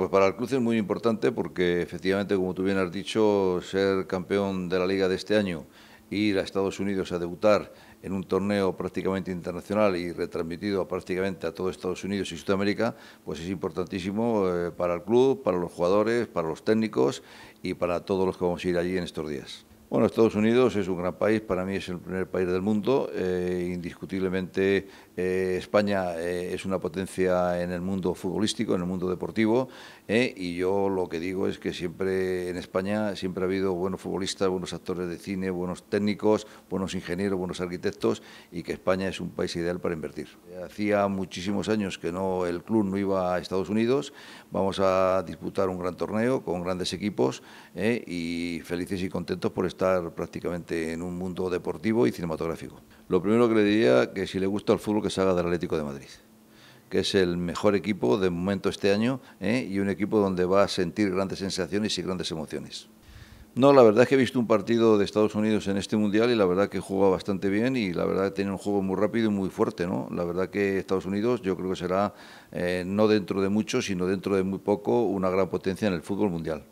pues para el club es muy importante porque efectivamente, como tú bien has dicho, ser campeón de la liga de este año, ir a Estados Unidos a debutar en un torneo prácticamente internacional y retransmitido prácticamente a todo Estados Unidos y Sudamérica, pues es importantísimo eh, para el club, para los jugadores, para los técnicos y para todos los que vamos a ir allí en estos días. Bueno, Estados Unidos es un gran país, para mí es el primer país del mundo. Eh, indiscutiblemente eh, España eh, es una potencia en el mundo futbolístico, en el mundo deportivo, y yo lo que digo es que siempre en España siempre ha habido buenos futbolistas, buenos actores de cine, buenos técnicos, buenos ingenieros, buenos arquitectos, y que España es un país ideal para invertir. Hacía muchísimos años que no el club no iba a Estados Unidos, vamos a disputar un gran torneo con grandes equipos y felices y contentos por estar estar prácticamente en un mundo deportivo y cinematográfico. Lo primero que le diría que si le gusta el fútbol que salga del Atlético de Madrid que es el mejor equipo de momento este año ¿eh? y un equipo donde va a sentir grandes sensaciones y grandes emociones. No, la verdad es que he visto un partido de Estados Unidos en este mundial y la verdad que juega bastante bien y la verdad que tiene un juego muy rápido y muy fuerte, ¿no? La verdad que Estados Unidos yo creo que será eh, no dentro de mucho, sino dentro de muy poco una gran potencia en el fútbol mundial.